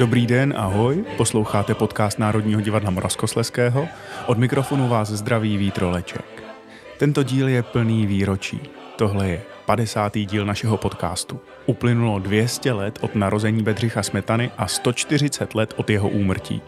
Dobrý den, ahoj. Posloucháte podcast Národního divadla Moravskosleského. Od mikrofonu vás zdraví Vítro Leček. Tento díl je plný výročí. Tohle je 50. díl našeho podcastu. Uplynulo 200 let od narození Bedřicha Smetany a 140 let od jeho úmrtí.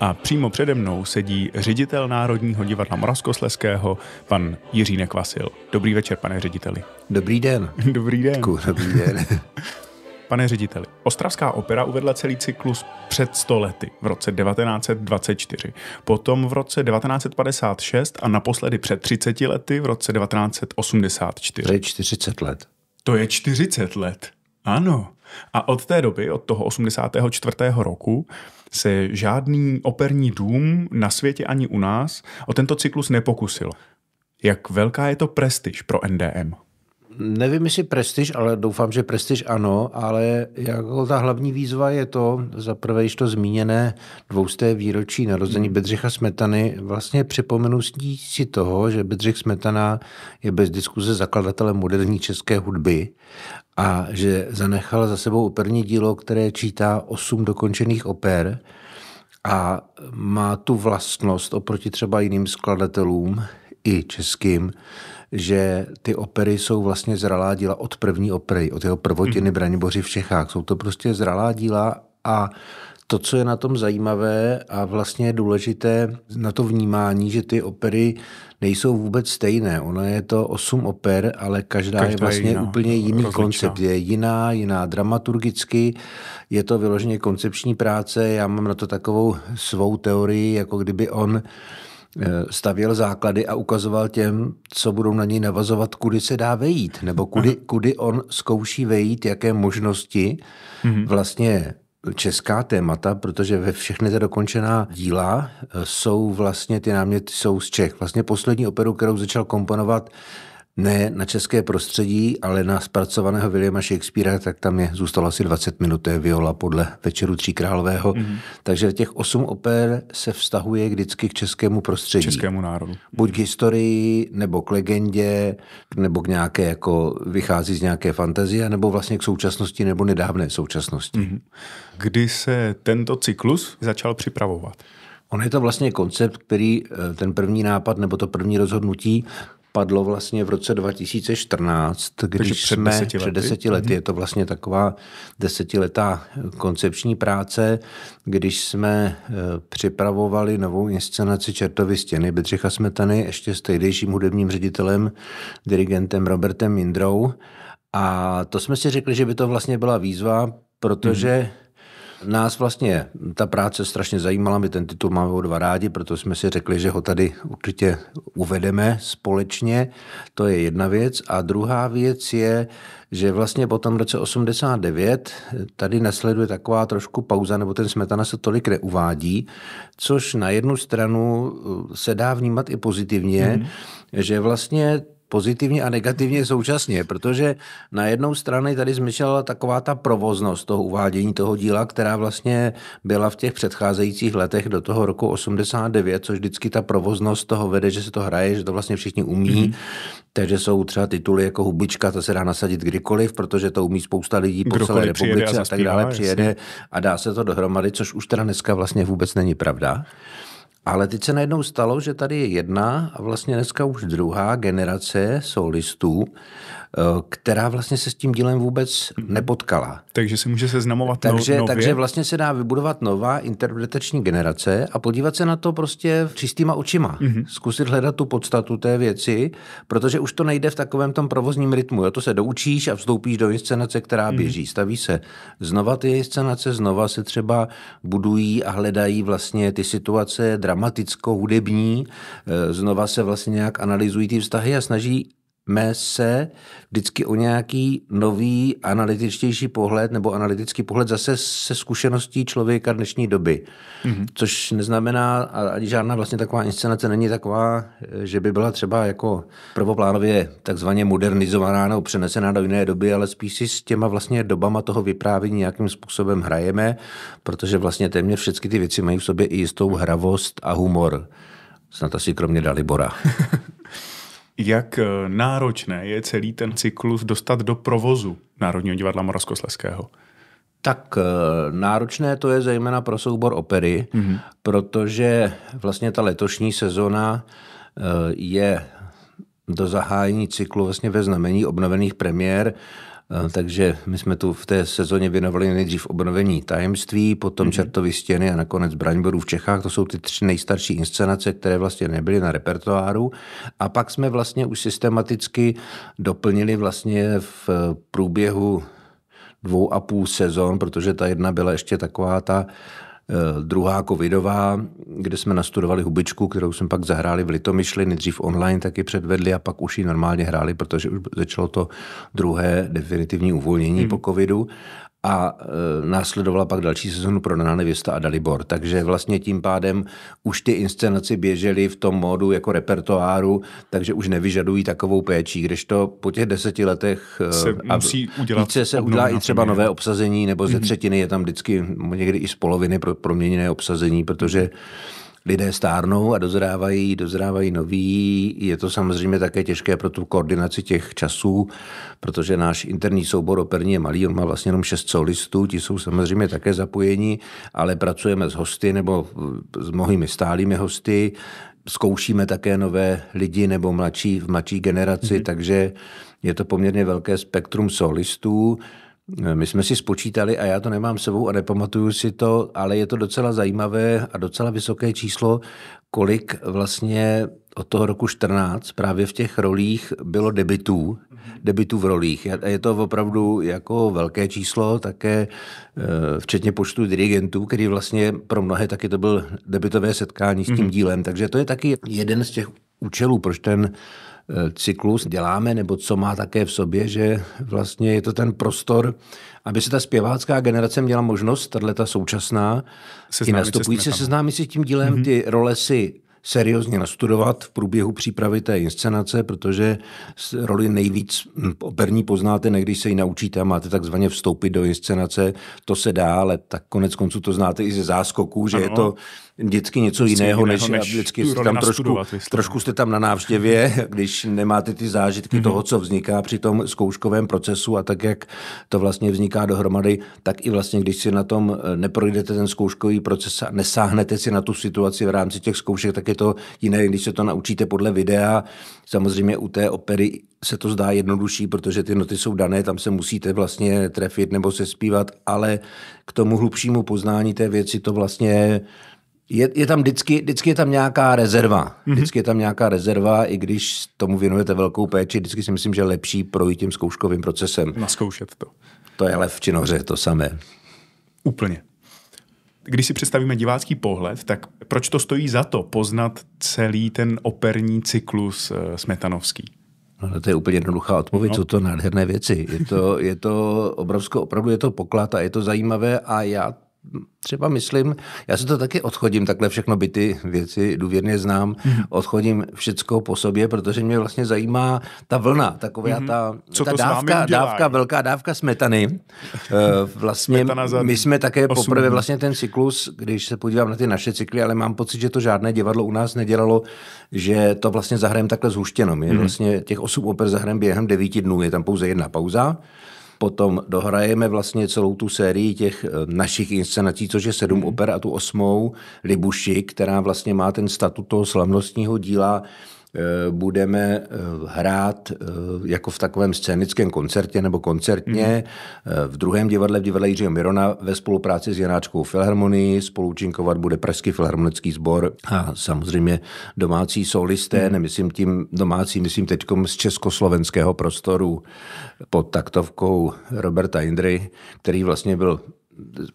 A přímo přede mnou sedí ředitel Národního divadla Moravskosleského, pan Jiří Nekvasil. Dobrý večer, pane řediteli. Dobrý den. Dobrý den. Dobrý den. Pane řediteli, Ostravská opera uvedla celý cyklus před stolety v roce 1924, potom v roce 1956 a naposledy před 30 lety v roce 1984. To je 40 let. To je 40 let, ano. A od té doby, od toho 84. roku, se žádný operní dům na světě ani u nás o tento cyklus nepokusil. Jak velká je to prestiž pro NDM? nevím, jestli prestiž, ale doufám, že prestiž ano, ale jako ta hlavní výzva je to, za prvé již to zmíněné dvousté výročí narození hmm. Bedřicha Smetany, vlastně připomenutí si toho, že Bedřich Smetana je bez diskuze zakladatelem moderní české hudby a že zanechal za sebou operní dílo, které čítá osm dokončených oper a má tu vlastnost oproti třeba jiným skladatelům, i českým, že ty opery jsou vlastně zralá díla od první opery, od jeho prvotiny mm. Braniboři v Čechách. Jsou to prostě zralá díla a to, co je na tom zajímavé a vlastně je důležité na to vnímání, že ty opery nejsou vůbec stejné. Ono je to osm oper, ale každá, každá je vlastně je jiná, úplně jiný rozličná. koncept. Je jiná, jiná dramaturgicky, je to vyloženě koncepční práce. Já mám na to takovou svou teorii, jako kdyby on Eh, stavěl základy a ukazoval těm, co budou na něj navazovat, kudy se dá vejít, nebo kudy, kudy on zkouší vejít, jaké možnosti mhm. vlastně česká témata, protože ve všechny ta dokončená díla eh, jsou vlastně ty náměty jsou z Čech. Vlastně poslední operu, kterou začal komponovat ne na české prostředí, ale na zpracovaného Williama Shakespearea, tak tam je zůstalo asi 20 minut, to je viola podle Večeru tří králového. Mm-hmm. Takže těch osm oper se vztahuje vždycky k českému prostředí. Českému národu. Buď k historii, nebo k legendě, nebo k nějaké, jako vychází z nějaké fantazie, nebo vlastně k současnosti, nebo nedávné současnosti. Mm-hmm. Kdy se tento cyklus začal připravovat? On je to vlastně koncept, který eh, ten první nápad nebo to první rozhodnutí padlo vlastně v roce 2014, když Takže před jsme deseti před deseti lety. Mhm. Je to vlastně taková desetiletá koncepční práce, když jsme e, připravovali novou inscenaci Čertovy stěny Bedřicha Smetany ještě s tehdejším hudebním ředitelem, dirigentem Robertem Mindrou. A to jsme si řekli, že by to vlastně byla výzva, protože... hmm Nás vlastně ta práce strašně zajímala, my ten titul máme o dva rádi, proto jsme si řekli, že ho tady určitě uvedeme společně, to je jedna věc. A druhá věc je, že vlastně po tom roce 89 tady nesleduje taková trošku pauza, nebo ten smetana se tolik neuvádí, což na jednu stranu se dá vnímat i pozitivně, mm. že vlastně pozitivně a negativně současně, protože na jednou stranu tady zmyšlela taková ta provoznost toho uvádění toho díla, která vlastně byla v těch předcházejících letech do toho roku 89, což vždycky ta provoznost toho vede, že se to hraje, že to vlastně všichni umí, mm-hmm. takže jsou třeba tituly jako hubička, to se dá nasadit kdykoliv, protože to umí spousta lidí po celé republice a, zaspívá, a tak dále, přijede a dá se to dohromady, což už teda dneska vlastně vůbec není pravda. Ale teď se najednou stalo, že tady je jedna a vlastně dneska už druhá generace solistů, Eh, která vlastně se s tím dílem vůbec mhm. nepotkala. Takže se může seznamovat takže, no, nově. Takže vlastně se dá vybudovat nová interpretační generace a podívat se na to prostě čistýma očima. Mm-hmm. Zkusit hledat tu podstatu té věci, protože už to nejde v takovém tom provozním rytmu. Jo, to se doučíš a vstoupíš do inscenace, která mm-hmm. běží. Staví se znova ty inscenace, znova se třeba budují a hledají vlastně ty situace dramaticko-hudební, eh, znova se vlastně nějak analyzují ty vztahy a snaží bavíme se vždycky o nějaký nový analytičtější pohled nebo analytický pohled zase se zkušeností člověka dnešní doby. Mm-hmm. Což neznamená, ani žádná vlastně taková inscenace není taková, že by byla třeba jako prvoplánově takzvaně modernizovaná nebo přenesená do jiné doby, ale spíš si s těma vlastně dobama toho vyprávění nějakým způsobem hrajeme, protože vlastně téměř všechny ty věci mají v sobě i jistou hravost a humor. Snad asi kromě Dalibora. jak eh, náročné je celý ten cyklus dostat do provozu Národního divadla Moravskosleského? Tak eh, náročné to je zejména pro soubor opery, mm-hmm. protože vlastně ta letošní sezona eh, je do zahájení cyklu vlastně ve znamení obnovených premiér Eh, takže my jsme tu v té sezóně věnovali nejdřív obnovení tajemství, potom mm-hmm. Čertovy stěny a nakonec Braňborů v Čechách. To jsou ty tři nejstarší inscenace, které vlastně nebyly na repertoáru. A pak jsme vlastně už systematicky doplnili vlastně v průběhu dvou a půl sezon, protože ta jedna byla ještě taková ta Eh, druhá covidová, kde jsme nastudovali hubičku, kterou jsme pak zahráli v Litomyšli, nejdřív online taky předvedli a pak už ji normálně hráli, protože už začalo to druhé definitivní uvolnění hmm. po covidu a e, následovala pak další sezonu Nana nevěsta a Dalibor. Takže vlastně tím pádem už ty inscenaci běžely v tom módu jako repertoáru, takže už nevyžadují takovou péči, kdežto po těch deseti letech e, se a, musí udělat více se udělá i třeba nové obsazení, nebo ze mhm. třetiny je tam vždycky někdy i z poloviny pro proměněné obsazení, protože lidé stárnou a dozrávají, dozrávají noví. Je to samozřejmě také těžké pro tu koordinaci těch časů, protože náš interní soubor operní je malý, on má vlastně jenom šest solistů, ti jsou samozřejmě také zapojeni, ale pracujeme s hosty nebo eh, s mnohými stálými hosty, zkoušíme také nové lidi nebo mladší v mladší generaci, mm-hmm. takže je to poměrně velké spektrum solistů. Eh, my jsme si spočítali, a já to nemám sebou a nepamatuju si to, ale je to docela zajímavé a docela vysoké číslo, kolik vlastně od toho roku 14 právě v těch rolích bylo debitů, mhm. debitů v rolích. Je to opravdu jako velké číslo, také eh, včetně počtu dirigentů, který vlastně pro mnohé taky to byl debitové setkání s tím mhm. dílem. Takže to je taky jeden z těch účelů, proč ten Eh, cyklus děláme, nebo co má také v sobě, že vlastně je to ten prostor, aby se ta zpěvácká generace měla možnost, tahle ta současná, seznámit i nastupující se seznámit se tím dílem, mm-hmm. ty role si seriózně nastudovat v průběhu přípravy té inscenace, protože roli nejvíc operní poznáte, ne když se ji naučíte a máte takzvaně vstoupit do inscenace. To se dá, ale tak konec konců to znáte i ze záskoků, že ano. je to vždycky něco vždycky jiného, jiného, než, než vždycky jste tam trošku, trošku jste tam na návštěvě, když nemáte ty zážitky mm-hmm. toho, co vzniká při tom zkouškovém procesu a tak, jak to vlastně vzniká dohromady, tak i vlastně, když si na tom eh, neprojdete ten zkouškový proces a nesáhnete si na tu situaci v rámci těch zkoušek, tak je to jiné, když se to naučíte podle videa. Samozřejmě u té opery se to zdá jednodušší, protože ty noty jsou dané, tam se musíte vlastně trefit nebo se zpívat, ale k tomu hlubšímu poznání té věci to vlastně je, je tam vždycky, vždycky je tam nějaká rezerva. Mhm. Vždycky je tam nějaká rezerva, i když tomu věnujete velkou péči, vždycky si myslím, že je lepší projít tím zkouškovým procesem. Naskoušet to. To je ale v činoře to samé. Úplně. Když si představíme divácký pohled, tak proč to stojí za to poznat celý ten operní cyklus eh, smetanovský? No, no, to je úplně jednoduchá odpověď, no. jsou to nádherné věci. Je to, je to obrovsko, opravdu je to poklad a je to zajímavé a já třeba myslím, já si to taky odchodím, takhle všechno by ty věci důvěrně znám, mm-hmm. odchodím všecko po sobě, protože mě vlastně zajímá ta vlna, taková mm-hmm. ta, Co ta dávka, dávka, velká dávka smetany. Eh, vlastně my jsme také poprvé vlastně ten cyklus, když se podívám na ty naše cykly, ale mám pocit, že to žádné divadlo u nás nedělalo, že to vlastně zahrajeme takhle zhuštěno. My mm-hmm. vlastně těch osm oper zahrajeme během devíti dnů, je tam pouze jedna pauza. Potom dohrajeme vlastně celou tu sérii těch eh, našich inscenací, což je sedm mhm. oper a tu osmou Libuši, která vlastně má ten statut toho slavnostního díla Eh, budeme eh, hrát eh, jako v takovém scénickém koncertě nebo koncertně mhm. v druhém divadle, v divadle Jiřího Mirona ve spolupráci s Janáčkou Filharmonii. Spolučinkovat bude Pražský filharmonický sbor a samozřejmě domácí solisté, mhm. nemyslím tím domácí, myslím teď z československého prostoru pod taktovkou Roberta Indry, který vlastně byl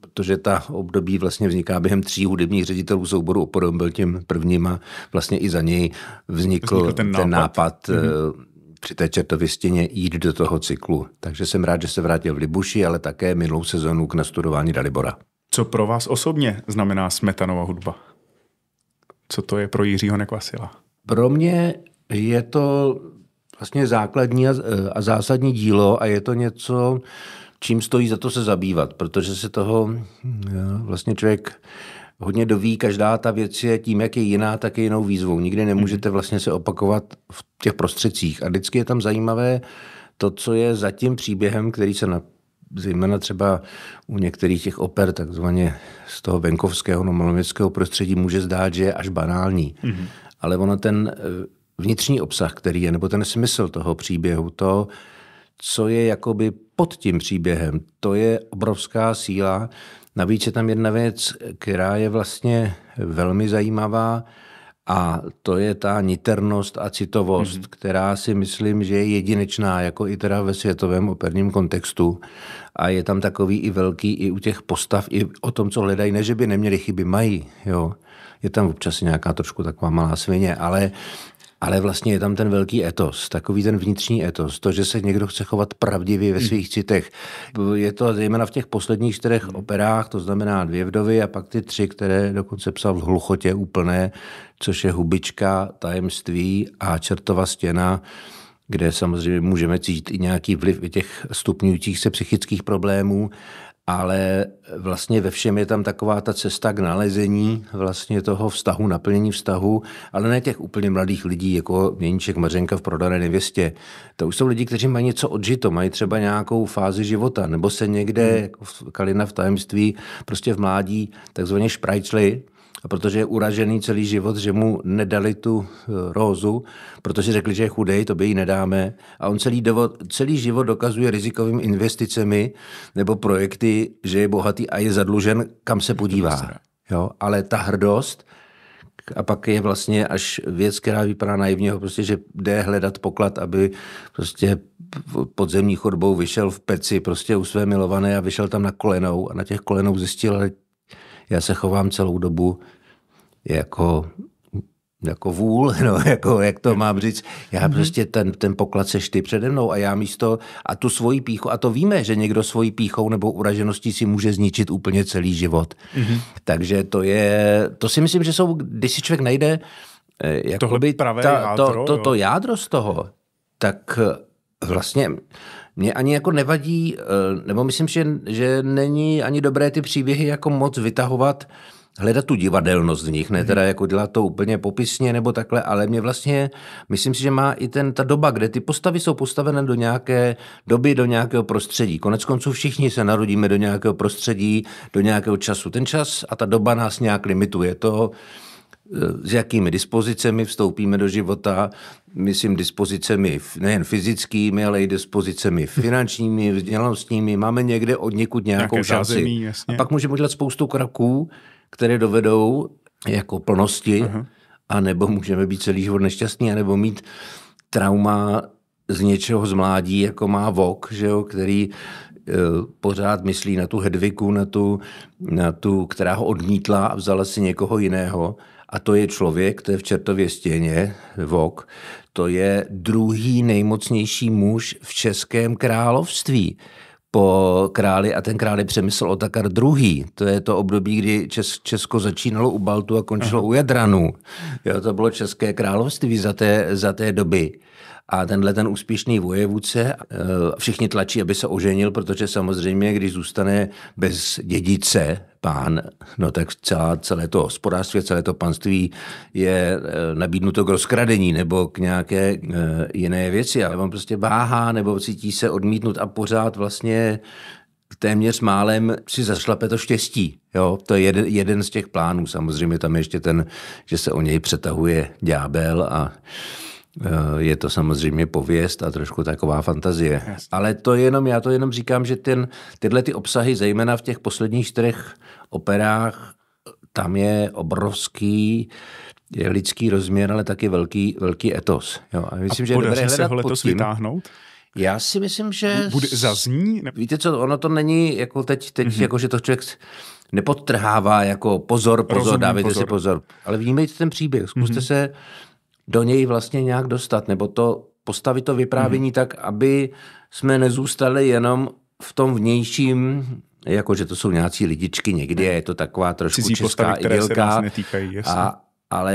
protože ta období vlastně vzniká během tří hudebních ředitelů souboru Oporom byl tím prvním a vlastně i za něj vznikl, vznikl ten nápad, ten nápad mm-hmm při té stěně jít do toho cyklu. Takže jsem rád, že se vrátil v Libuši, ale také minulou sezonu k nastudování Dalibora. Co pro vás osobně znamená smetanova hudba? Co to je pro Jiřího Nekvasila? Pro mě je to vlastně základní a eh, zásadní dílo a je to něco, čím stojí za to se zabývat, protože se toho eh, vlastně člověk hodně doví, každá ta věc je tím, jak je jiná, tak je jinou výzvou. Nikdy nemůžete mhm. vlastně se opakovat v těch prostředcích. A vždycky je tam zajímavé to, co je za tím příběhem, který se na zejména třeba u některých těch oper, takzvaně z toho venkovského, nomolomického prostředí, může zdát, že je až banální. Mm-hmm. Ale ono ten eh, vnitřní obsah, který je, nebo ten smysl toho příběhu, to, co je jakoby pod tím příběhem. To je obrovská síla. Navíc je tam jedna věc, která je vlastně velmi zajímavá a to je ta niternost a citovost, mm-hmm. která si myslím, že je jedinečná, jako i teda ve světovém operním kontextu. A je tam takový i velký, i u těch postav, i o tom, co hledají. Ne, že by neměli chyby, mají. Jo. Je tam občas nějaká trošku taková malá svině, ale ale vlastně je tam ten velký etos, takový ten vnitřní etos, to, že se někdo chce chovat pravdivě ve hmm. svých citech. Je to zejména v těch posledních čtyřech hmm. operách, to znamená dvě vdovy a pak ty tři, které dokonce psal v hluchotě úplné, což je Hubička, Tajemství a Čertova stěna kde samozřejmě můžeme cítit i nějaký vliv i těch stupňujících se psychických problémů, ale vlastně ve všem je tam taková ta cesta k nalezení vlastně toho vztahu, naplnění vztahu, ale ne těch úplně mladých lidí, jako Měníček Mařenka v prodané nevěstě. To už jsou lidi, kteří mají něco odžito, mají třeba nějakou fázi života, nebo se někde, jako Kalina v tajemství, prostě v mládí takzvaně šprajcli, a protože je uražený celý život, že mu nedali tu eh, rózu, protože řekli, že je chudej, to by jí nedáme. A on celý, dovo, celý život dokazuje rizikovým investicemi nebo projekty, že je bohatý a je zadlužen, kam se podívá. Jo? Ale ta hrdost, a pak je vlastně až věc, která vypadá naivně, prostě, že jde hledat poklad, aby prostě podzemní chodbou vyšel v peci prostě u své milované a vyšel tam na kolenou a na těch kolenou zjistil, ale já se chovám celou dobu jako jako vůl, no, jako, jak to mám říct. Já mm-hmm. prostě ten, ten poklad seš ty přede mnou a já místo a tu svoji píchu, a to víme, že někdo svojí píchou nebo uražeností si může zničit úplně celý život. Mm-hmm. Takže to je, to si myslím, že jsou, když si člověk najde eh, jako Tohle pravé ta, jádro, to, to, to, to jádro z toho, tak eh, vlastně mě ani jako nevadí, eh, nebo myslím, že, že není ani dobré ty příběhy jako moc vytahovat, hledat tu divadelnost v nich, ne mhm. teda jako dělat to úplně popisně nebo takhle, ale mě vlastně, myslím si, že má i ten, ta doba, kde ty postavy jsou postavené do nějaké doby, do nějakého prostředí. Konec konců všichni se narodíme do nějakého prostředí, do nějakého času. Ten čas a ta doba nás nějak limituje. To, s jakými dispozicemi vstoupíme do života, myslím dispozicemi nejen fyzickými, ale i dispozicemi finančními, vzdělanostními. Máme někde od někud nějakou Nějaké šanci. Zázemí, jasně. A pak můžeme udělat spoustu kroků, které dovedou jako plnosti, uh-huh. nebo můžeme být celý život nešťastní, anebo mít trauma z něčeho z mládí, jako má Vok, že jo, který e, pořád myslí na tu Hedviku, na tu, na tu, která ho odmítla a vzala si někoho jiného a to je člověk, to je v Čertově stěně, Vok, to je druhý nejmocnější muž v Českém království po králi a ten králi je Přemysl Otakar druhý. To je to období, kdy Čes- Česko začínalo u Baltu a končilo u Jadranu. Jo, to bylo České království za té, za té doby a tenhle ten úspěšný vojevůdce, eh, všichni tlačí, aby se oženil, protože samozřejmě, když zůstane bez dědice pán, no tak celá, celé to hospodářství, celé to panství je eh, nabídnuto k rozkradení nebo k nějaké eh, jiné věci. A on prostě váhá nebo cítí se odmítnut a pořád vlastně téměř málem si zašlape to štěstí. Jo, to je jeden, jeden z těch plánů. Samozřejmě tam je ještě ten, že se o něj přetahuje ďábel a Eh, je to samozřejmě pověst a trošku taková fantazie. Jasně. Ale to jenom, já to jenom říkám, že ten, tyhle ty obsahy, zejména v těch posledních čtyřech operách, tam je obrovský je lidský rozměr, ale taky velký, velký etos. Jo, a myslím, a že podaří se ho letos vytáhnout? Já si myslím, že... Bude zazní? Ne? Víte co, ono to není jako teď, teď mm-hmm. jako, že to člověk nepodtrhává jako pozor, pozor, Rozumím, dávajte pozor. si pozor. Ale vnímejte ten příběh, zkuste mm-hmm. se do něj vlastně nějak dostat, nebo to postavit to vyprávění hmm. tak, aby jsme nezůstali jenom v tom vnějším jakože to jsou nějací lidičky, někdy je to taková trošku Cizí česká postavy, idylka. se nás netýkají, a, ale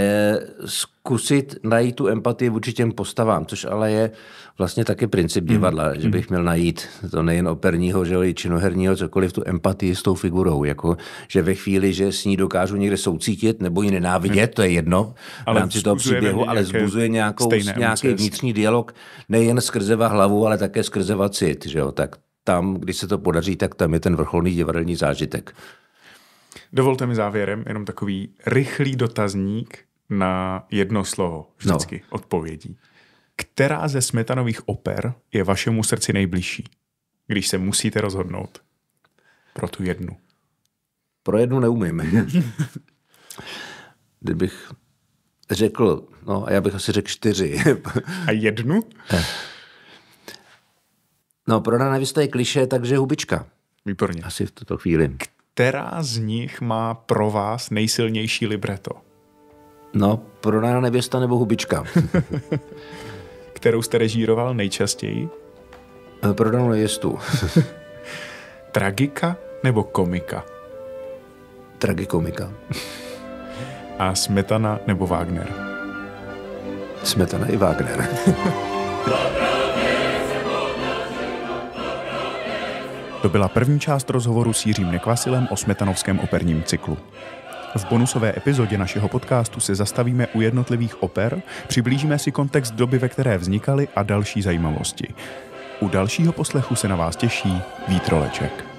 zkusit najít tu empatii vůči těm postavám, což ale je vlastně taky princip hmm. divadla, mm. že hmm. bych měl najít to nejen operního, že i činoherního, cokoliv tu empatii s tou figurou, jako, že ve chvíli, že s ní dokážu někde soucítit nebo ji nenávidět, mm. to je jedno ale v rámci toho příběhu, ale zbuzuje nějakou, nějaký vnitřní dialog nejen skrzeva hlavu, ale také skrzeva cit, že jo, tak tam, když se to podaří, tak tam je ten vrcholný divadelní zážitek. Dovolte mi závěrem jenom takový rychlý dotazník na jedno slovo vždycky no. odpovědí. Která ze smetanových oper je vašemu srdci nejbližší, když se musíte rozhodnout pro tu jednu? Pro jednu neumím. Kdybych řekl, no a já bych asi řekl čtyři. a jednu? Eh. No, pro nás je kliše, takže hubička. Výborně. Asi v tuto chvíli která z nich má pro vás nejsilnější libreto? No, pro nás nevěsta nebo hubička. Kterou jste režíroval nejčastěji? Eh, nána nevěstu. Tragika nebo komika? Tragikomika. A Smetana nebo Wagner? Smetana i Wagner. To byla první část rozhovoru s Jiřím Nekvasilem o smetanovském operním cyklu. V bonusové epizodě našeho podcastu se zastavíme u jednotlivých oper, přiblížíme si kontext doby, ve které vznikaly a další zajímavosti. U dalšího poslechu se na vás těší Vítroleček.